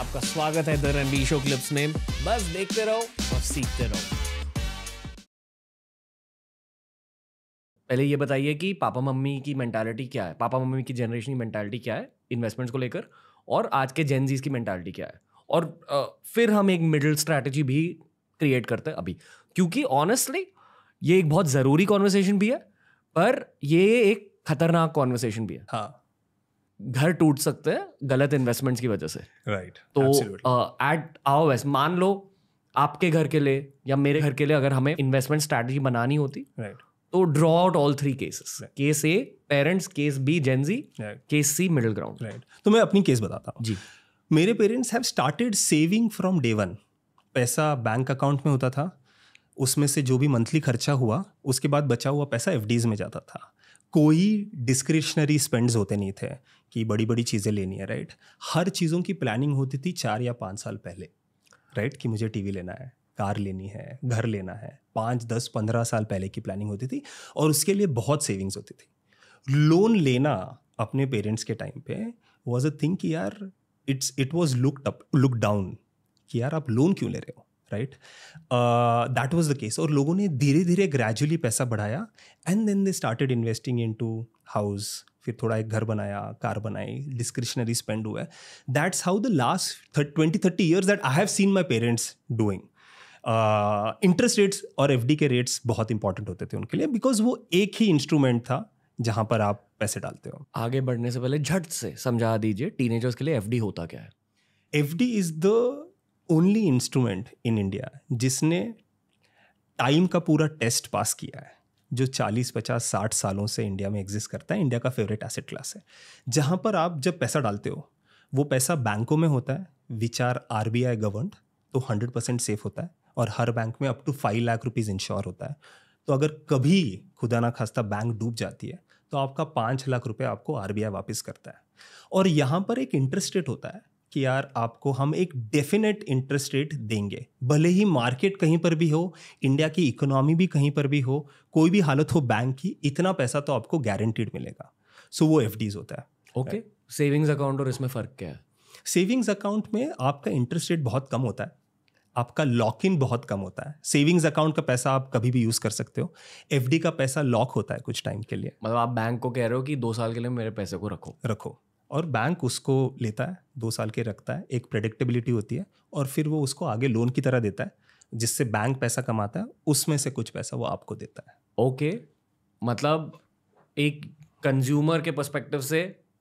आपका स्वागत है द रणबीर शो क्लिप्स में बस देखते रहो और सीखते रहो पहले ये बताइए कि पापा मम्मी की मेंटालिटी क्या है पापा मम्मी की जनरेशन की मेंटालिटी क्या है इन्वेस्टमेंट्स को लेकर और आज के जेनजीज की मेंटालिटी क्या है और आ, फिर हम एक मिडिल स्ट्रैटेजी भी क्रिएट करते हैं अभी क्योंकि ऑनेस्टली ये एक बहुत ज़रूरी कॉन्वर्सेशन भी है पर ये एक खतरनाक कॉन्वर्सेशन भी है हाँ घर टूट सकते हैं गलत इन्वेस्टमेंट्स की वजह से राइट right. तो एट uh, आओ वेस्ट मान लो आपके घर के लिए या मेरे घर के लिए अगर हमें इन्वेस्टमेंट स्ट्रैटेजी बनानी होती राइट right. तो draw out all three cases case A parents case B GenZ case C middle ground right तो मैं अपनी केस बताता हूँ जी मेरे parents have started saving from day one पैसा बैंक अकाउंट में होता था उसमें से जो भी मंथली खर्चा हुआ उसके बाद बचा हुआ पैसा एफ में जाता था कोई डिस्क्रिप्शनरी स्पेंड्स होते नहीं थे कि बड़ी बड़ी चीज़ें लेनी है राइट हर चीज़ों की प्लानिंग होती थी चार या पाँच साल पहले राइट कि मुझे टीवी लेना है कार लेनी है घर लेना है पाँच दस पंद्रह साल पहले की प्लानिंग होती थी और उसके लिए बहुत सेविंग्स होती थी लोन लेना अपने पेरेंट्स के टाइम पे वॉज अ थिंग कि यार it's it was looked up look down कि यार आप लोन क्यों ले रहे हो right that was the case और लोगों ने धीरे धीरे ग्रेजुअली पैसा बढ़ाया and then they started investing into house फिर थोड़ा एक घर बनाया कार बनाई डिस्क्रिशनरी स्पेंड हुआ that's how the last twenty thirty years that I have seen my parents doing interest rates और एफ के रेट्स बहुत इंपॉर्टेंट होते थे उनके लिए बिकॉज वो एक ही इंस्ट्रूमेंट था जहां पर आप पैसे डालते हो आगे बढ़ने से पहले झट से समझा दीजिए टीनेजर्स के लिए एफ होता क्या है F D is the only instrument in India जिसने टाइम का पूरा टेस्ट पास किया है जो 40, 50, 60 सालों से इंडिया में एग्जिस्ट करता है इंडिया का फेवरेट एसेट क्लास है जहाँ पर आप जब पैसा डालते हो वो पैसा बैंकों में होता है which are R B I governed तो हंड्रेड परसेंट सेफ होता है और हर बैंक में up to five lakh rupees insure होता है तो अगर कभी खुदा ना खास्ता बैंक डूब जाती है तो आपका पाँच लाख रुपये आपको आर वापस करता है और यहाँ पर एक इंटरेस्ट रेट होता है कि यार आपको हम एक डेफिनेट इंटरेस्ट रेट देंगे भले ही मार्केट कहीं पर भी हो इंडिया की इकोनॉमी भी कहीं पर भी हो कोई भी हालत हो बैंक की इतना पैसा तो आपको गारंटीड मिलेगा सो so, वो एफ होता है ओके सेविंग्स अकाउंट और इसमें फ़र्क क्या है सेविंग्स अकाउंट में आपका इंटरेस्ट रेट बहुत कम होता है आपका लॉक इन बहुत कम होता है सेविंग्स अकाउंट का पैसा आप कभी भी यूज़ कर सकते हो एफ का पैसा लॉक होता है कुछ टाइम के लिए मतलब आप बैंक को कह रहे हो कि दो साल के लिए मेरे पैसे को रखो रखो और बैंक उसको लेता है दो साल के रखता है एक प्रडिक्टेबिलिटी होती है और फिर वो उसको आगे लोन की तरह देता है जिससे बैंक पैसा कमाता है उसमें से कुछ पैसा वो आपको देता है ओके okay. मतलब एक कंज्यूमर के पर्सपेक्टिव से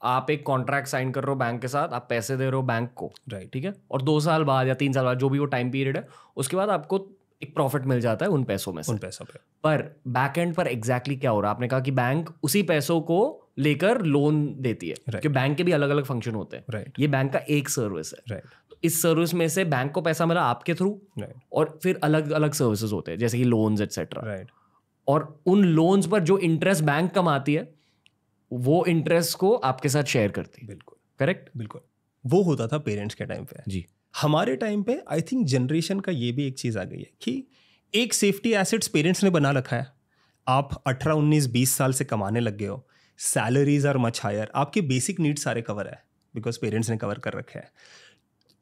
आप एक कॉन्ट्रैक्ट साइन कर रहे हो बैंक के साथ आप पैसे दे रहे हो बैंक को राइट right. ठीक है और दो साल बाद या तीन साल बाद जो भी वो टाइम पीरियड है उसके बाद आपको एक प्रॉफिट मिल जाता है उन पैसों में से उन पैसों पे पर बैक एंड पर एग्जैक्टली exactly क्या हो रहा है आपने कहा कि बैंक उसी पैसों को लेकर लोन देती है right. क्योंकि बैंक के भी अलग अलग फंक्शन होते हैं right. ये बैंक का एक सर्विस है right. तो इस सर्विस में से बैंक को पैसा मिला आपके थ्रू right. और फिर अलग अलग सर्विसेज होते हैं जैसे कि लोन्स एक्सेट्रा राइट और उन लोन्स पर जो इंटरेस्ट बैंक कमाती है वो इंटरेस्ट को आपके साथ शेयर करती है बिल्कुल करेक्ट बिल्कुल वो होता था पेरेंट्स के टाइम पे जी हमारे टाइम पे आई थिंक जनरेशन का ये भी एक चीज़ आ गई है कि एक सेफ्टी एसेट्स पेरेंट्स ने बना रखा है आप अठारह उन्नीस बीस साल से कमाने लग गए हो सैलरीज आर मच हायर आपके बेसिक नीड्स सारे कवर है बिकॉज पेरेंट्स ने कवर कर रखे हैं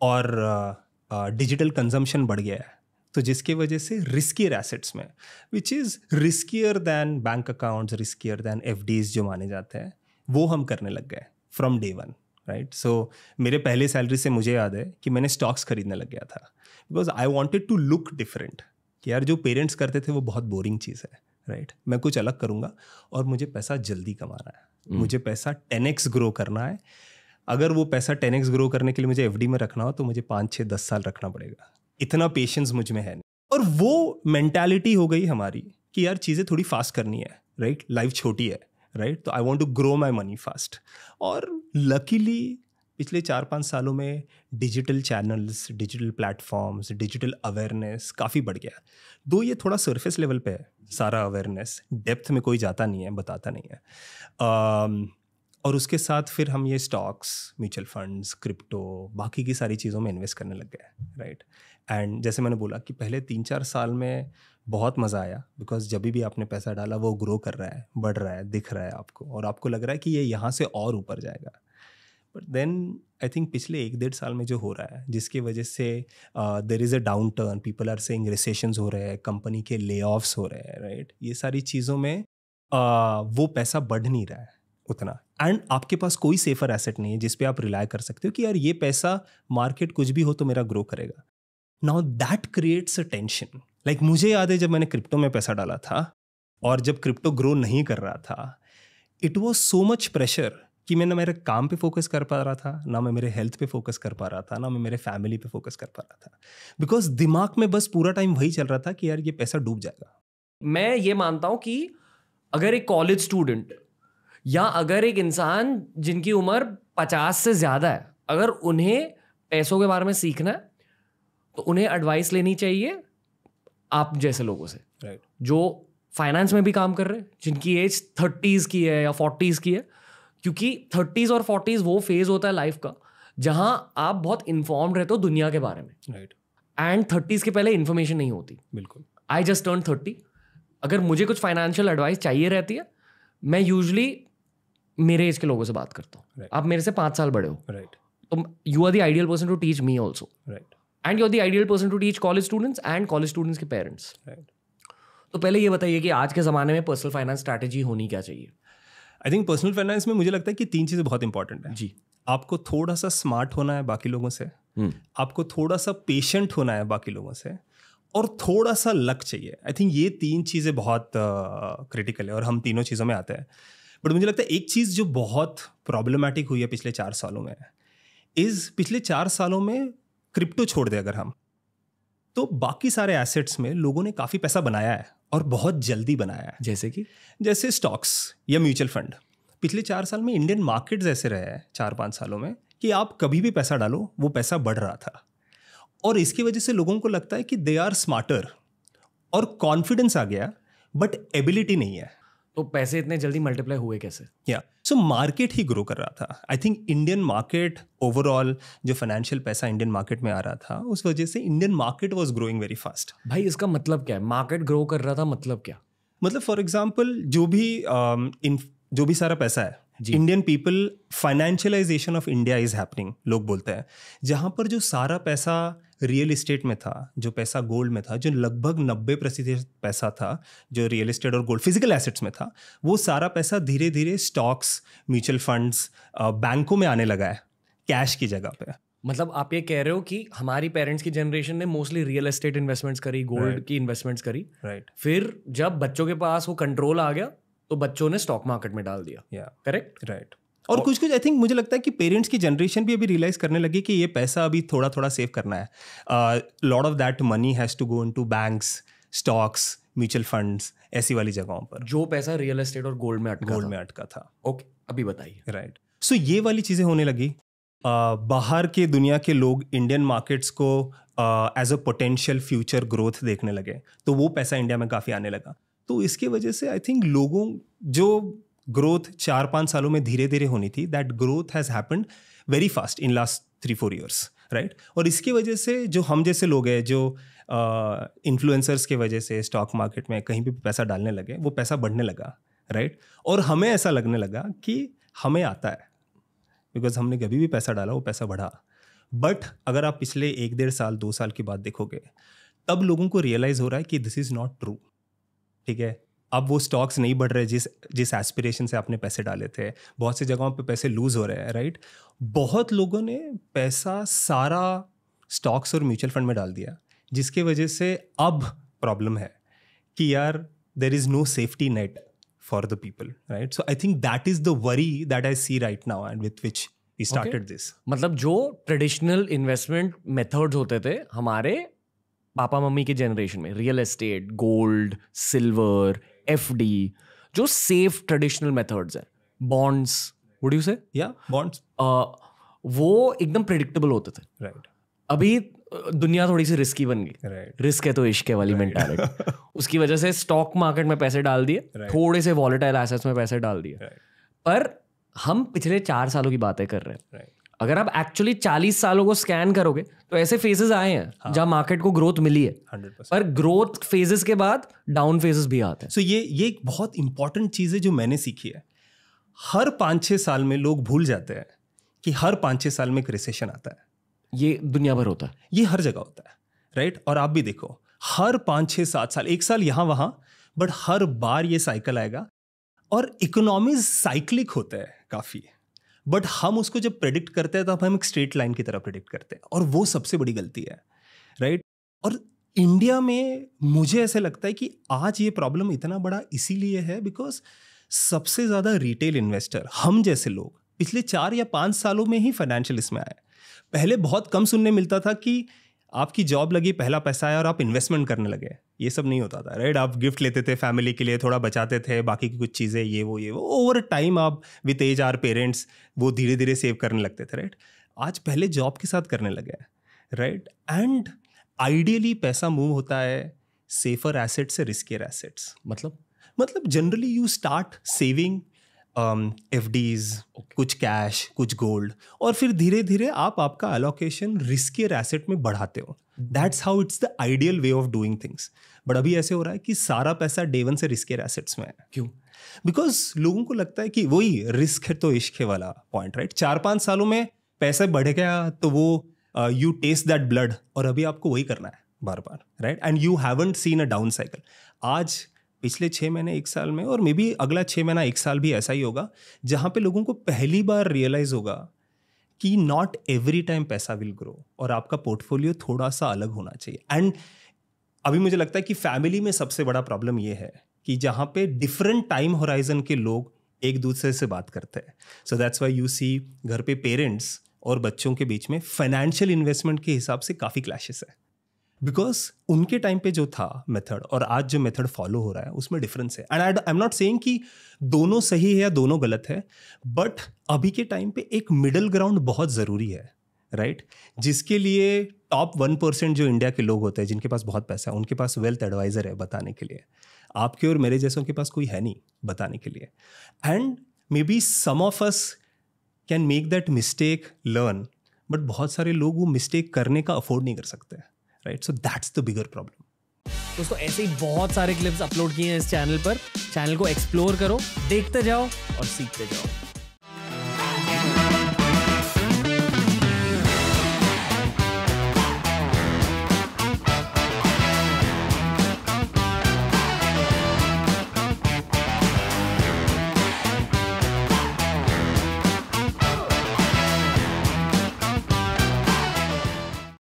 और डिजिटल uh, कंजम्पशन uh, बढ़ गया है तो जिसकी वजह से रिस्कियर एसेट्स में which is riskier than bank accounts riskier than F जो माने जाते हैं वो हम करने लग गए from day one right so मेरे पहले सैलरी से मुझे याद है कि मैंने स्टॉक्स खरीदने लग गया था because I wanted to look different कि यार जो पेरेंट्स करते थे वो बहुत बोरिंग चीज़ है राइट right? मैं कुछ अलग करूँगा और मुझे पैसा जल्दी कमाना है mm. मुझे पैसा टेन एक्स ग्रो करना है अगर वो पैसा टेन एक्स ग्रो करने के लिए मुझे एफ में रखना हो तो मुझे पाँच छः दस साल रखना पड़ेगा इतना पेशेंस मुझ में है नहीं और वो मैंटेलिटी हो गई हमारी कि यार चीज़ें थोड़ी फास्ट करनी है राइट right? लाइफ छोटी है राइट तो I want to grow my money fast और लकीली पिछले चार पाँच सालों में digital channels digital platforms digital awareness काफ़ी बढ़ गया दो ये थोड़ा सरफेस लेवल पे है सारा अवेयरनेस डेप्थ में कोई जाता नहीं है बताता नहीं है um, और उसके साथ फिर हम ये स्टॉक्स म्यूचुअल फंड्स क्रिप्टो बाकी की सारी चीज़ों में इन्वेस्ट करने लग गए राइट एंड जैसे मैंने बोला कि पहले तीन चार साल में बहुत मज़ा आया बिकॉज जब भी आपने पैसा डाला वो ग्रो कर रहा है बढ़ रहा है दिख रहा है आपको और आपको लग रहा है कि ये यहाँ से और ऊपर जाएगा बट देन आई थिंक पिछले एक डेढ़ साल में जो हो रहा है जिसकी वजह से there is a downturn people are saying recession हो रहे हैं कंपनी के ले ऑफ्स हो रहे हैं राइट right? ये सारी चीज़ों में uh, वो पैसा बढ़ नहीं रहा है उतना एंड आपके पास कोई सेफर एसेट नहीं है जिस आप रिलाय कर सकते हो कि यार ये पैसा मार्केट कुछ भी हो तो मेरा ग्रो करेगा now that creates a tension like मुझे याद है जब मैंने क्रिप्टो में पैसा डाला था और जब क्रिप्टो ग्रो नहीं कर रहा था it was so much pressure कि मैं ना मेरे काम पे फोकस कर पा रहा था ना मैं मेरे हेल्थ पे फोकस कर पा रहा था ना मैं मेरे फैमिली पे फोकस कर पा रहा था बिकॉज दिमाग में बस पूरा टाइम वही चल रहा था कि यार ये पैसा डूब जाएगा मैं ये मानता हूँ कि अगर एक कॉलेज स्टूडेंट या अगर एक इंसान जिनकी उम्र पचास से ज़्यादा है अगर उन्हें पैसों के बारे में सीखना है तो उन्हें एडवाइस लेनी चाहिए आप जैसे लोगों से right. जो फाइनेंस में भी काम कर रहे हैं जिनकी एज थर्टीज़ की है या फोर्टीज़ की है क्योंकि थर्टीज़ और फोर्टीज़ वो फेज़ होता है लाइफ का जहाँ आप बहुत इन्फॉर्म रहते हो दुनिया के बारे में राइट एंड थर्टीज़ के पहले इन्फॉर्मेशन नहीं होती बिल्कुल आई जस्ट टर्न थर्टी अगर मुझे कुछ फाइनेंशियल एडवाइस चाहिए रहती है मैं यूजली मेरे एज के लोगों से बात करता हूँ right. आप मेरे से पाँच साल बड़े हो राइट right. तो you are the ideal person to teach me also right and you are the ideal person to teach college students and college students के पेरेंट्स तो पहले ये बताइए कि आज के ज़माने में पर्सनल फाइनेंस स्ट्रैटेजी होनी क्या चाहिए आई थिंक पर्सनल फाइनेंस में मुझे लगता है कि तीन चीज़ें बहुत इंपॉर्टेंट हैं जी आपको थोड़ा सा स्मार्ट होना है बाकी लोगों से हम्म। आपको थोड़ा सा पेशेंट होना है बाकी लोगों से और थोड़ा सा लक चाहिए आई थिंक ये तीन चीज़ें बहुत क्रिटिकल uh, है और हम तीनों चीज़ों में आते हैं बट मुझे लगता है एक चीज़ जो बहुत प्रॉब्लमेटिक हुई है पिछले चार सालों में इज़ पिछले चार सालों में क्रिप्टो छोड़ दें अगर हम तो बाकी सारे एसेट्स में लोगों ने काफ़ी पैसा बनाया है और बहुत जल्दी बनाया है जैसे कि जैसे स्टॉक्स या म्यूचुअल फंड पिछले चार साल में इंडियन मार्केट्स ऐसे रहे हैं चार पाँच सालों में कि आप कभी भी पैसा डालो वो पैसा बढ़ रहा था और इसकी वजह से लोगों को लगता है कि दे आर स्मार्टर और कॉन्फिडेंस आ गया बट एबिलिटी नहीं है तो पैसे इतने जल्दी मल्टीप्लाई हुए कैसे या सो मार्केट ही ग्रो कर रहा था I think Indian market overall जो फाइनेंशियल पैसा इंडियन मार्केट में आ रहा था उस वजह से Indian market was growing very fast भाई इसका मतलब क्या है मार्केट ग्रो कर रहा था मतलब क्या मतलब फॉर एग्जाम्पल जो भी इन um, जो भी सारा पैसा है Indian people financialization of India is happening लोग बोलते हैं जहाँ पर जो सारा पैसा रियल इस्टेट में था जो पैसा गोल्ड में था जो लगभग नब्बे प्रतिशत पैसा था जो रियल इस्टेट और गोल्ड फिजिकल एसेट्स में था वो सारा पैसा धीरे धीरे स्टॉक्स म्यूचुअल फंड्स बैंकों में आने लगा है कैश की जगह पे मतलब आप ये कह रहे हो कि हमारी पेरेंट्स की जनरेशन ने मोस्टली रियल एस्टेट इन्वेस्टमेंट्स करी गोल्ड right. की इन्वेस्टमेंट्स करी राइट right. फिर जब बच्चों के पास वो कंट्रोल आ गया तो बच्चों ने स्टॉक मार्केट में डाल दिया करेक्ट yeah. Right right. और कुछ कुछ आई थिंक मुझे लगता है कि पेरेंट्स की जनरेशन भी अभी रियलाइज करने लगी कि ये पैसा अभी थोड़ा थोड़ा सेव करना है lot of that money has to go into banks stocks mutual funds ऐसी वाली जगहों पर जो पैसा रियल एस्टेट और गोल्ड में अटका गोल्ड में अटका था ओके okay, अभी बताइए राइट सो ये वाली चीज़ें होने लगी आ, बाहर के दुनिया के लोग इंडियन मार्केट्स को as a potential future growth देखने लगे तो वो पैसा इंडिया में काफ़ी आने लगा तो इसके वजह से आई थिंक लोगों जो ग्रोथ चार पाँच सालों में धीरे धीरे होनी थी that growth has happened very fast in last three four years right और इसकी वजह से जो हम जैसे लोग हैं जो इन्फ्लुएंसर्स के वजह से स्टॉक मार्केट में कहीं भी पैसा डालने लगे वो पैसा बढ़ने लगा राइट और हमें ऐसा लगने लगा कि हमें आता है बिकॉज हमने कभी भी पैसा डाला वो पैसा बढ़ा बट अगर आप पिछले एक डेढ़ साल दो साल की बात देखोगे तब लोगों को रियलाइज़ हो रहा है कि दिस इज़ नॉट ट्रू ठीक है अब वो स्टॉक्स नहीं बढ़ रहे जिस जिस एस्पिरेशन से आपने पैसे डाले थे बहुत सी जगहों पे पैसे लूज हो रहे हैं राइट बहुत लोगों ने पैसा सारा स्टॉक्स और म्यूचुअल फंड में डाल दिया जिसके वजह से अब प्रॉब्लम है कि यार there is no safety net for the people right so I think that is the worry that I see right now and with which started this मतलब जो ट्रेडिशनल इन्वेस्टमेंट मेथड होते थे हमारे पापा मम्मी के generation में real estate gold silver F D जो safe traditional methods हैं bonds would you say या बॉन्ड्स वो एकदम प्रिडिक्टेबल होते थे राइट right. अभी दुनिया थोड़ी सी रिस्की बन गई right. रिस्क है तो इश्क है वाली right. मेंटालिटी उसकी वजह से स्टॉक मार्केट में पैसे डाल दिए right. थोड़े से वॉलेटाइल एसेट्स में पैसे डाल दिए right. पर हम पिछले चार सालों की बातें कर रहे हैं right. अगर आप एक्चुअली चालीस सालों को स्कैन करोगे तो ऐसे फेजेस आए हैं हाँ। जहां मार्केट को ग्रोथ मिली है 100%. पर ग्रोथ फेजेस के बाद डाउन फेजेस भी आते हैं सो so ये ये एक बहुत इंपॉर्टेंट चीज़ है जो मैंने सीखी है हर पाँच छः साल में लोग भूल जाते हैं कि हर पाँच छः साल में एक रिसेशन आता है ये दुनिया भर होता है ये हर जगह होता है राइट और आप भी देखो हर पाँच छः सात साल एक साल यहां वहां बट हर बार ये साइकिल आएगा और इकोनॉमी साइक्लिक होता है काफ़ी बट हम उसको जब प्रेडिक्ट करते हैं तो हम एक स्ट्रेट लाइन की तरह प्रेडिक्ट करते हैं और वो सबसे बड़ी गलती है राइट और इंडिया में मुझे ऐसे लगता है कि आज ये प्रॉब्लम इतना बड़ा इसीलिए है बिकॉज सबसे ज़्यादा रिटेल इन्वेस्टर हम जैसे लोग पिछले चार या पाँच सालों में ही फाइनेंशियल इसमें आए पहले बहुत कम सुनने मिलता था कि आपकी जॉब लगी पहला पैसा आया और आप इन्वेस्टमेंट करने लगे ये सब नहीं होता था राइट आप गिफ्ट लेते थे फैमिली के लिए थोड़ा बचाते थे बाकी की कुछ चीज़ें ये वो ये वो ओवर टाइम आप विथ एज आर पेरेंट्स वो धीरे धीरे सेव करने लगते थे राइट आज पहले जॉब के साथ करने लगे हैं राइट एंड आइडियली पैसा मूव होता है सेफर एसेट्स से रिस्कियर एसेट्स मतलब मतलब generally you start saving F um, Ds कुछ कैश कुछ गोल्ड और फिर धीरे धीरे आप आपका एलोकेशन रिस्कियर एसेट में बढ़ाते हो that's how it's the ideal way of doing things but अभी ऐसे हो रहा है कि सारा पैसा डेवन से रिस्कियर एसेट्स में है क्यों बिकॉज लोगों को लगता है कि वही रिस्क है तो इश्क है वाला पॉइंट राइट चार पाँच सालों में पैसा बढ़ गया तो वो यू टेस्ट दैट ब्लड और अभी आपको वही करना है बार बार right and you haven't seen a down cycle आज पिछले छः महीने एक साल में और मे बी अगला छः महीना एक साल भी ऐसा ही होगा जहाँ पे लोगों को पहली बार रियलाइज़ होगा कि नॉट एवरी टाइम पैसा विल ग्रो और आपका पोर्टफोलियो थोड़ा सा अलग होना चाहिए एंड अभी मुझे लगता है कि फैमिली में सबसे बड़ा प्रॉब्लम ये है कि जहाँ पे डिफरेंट टाइम होराइजन के लोग एक दूसरे से बात करते हैं so that's why you see घर पे पेरेंट्स और बच्चों के बीच में फाइनेंशियल इन्वेस्टमेंट के हिसाब से काफ़ी क्लैशेस है बिकॉज उनके टाइम पे जो था मेथड और आज जो मेथड फॉलो हो रहा है उसमें डिफरेंस है and I I am not saying कि दोनों सही है या दोनों गलत है बट अभी के टाइम पे एक मिडल ग्राउंड बहुत ज़रूरी है राइट right? जिसके लिए टॉप वन परसेंट जो इंडिया के लोग होते हैं जिनके पास बहुत पैसा है उनके पास वेल्थ एडवाइज़र है बताने के लिए आपके और मेरे जैसों के पास कोई है नहीं बताने के लिए and maybe some of us can make that mistake learn but बहुत सारे लोग वो मिस्टेक करने का अफोर्ड नहीं कर सकते हैं right so that's the bigger problem दोस्तों ऐसे ही बहुत सारे क्लिप्स अपलोड किए हैं इस चैनल पर चैनल को एक्सप्लोर करो देखते जाओ और सीखते जाओ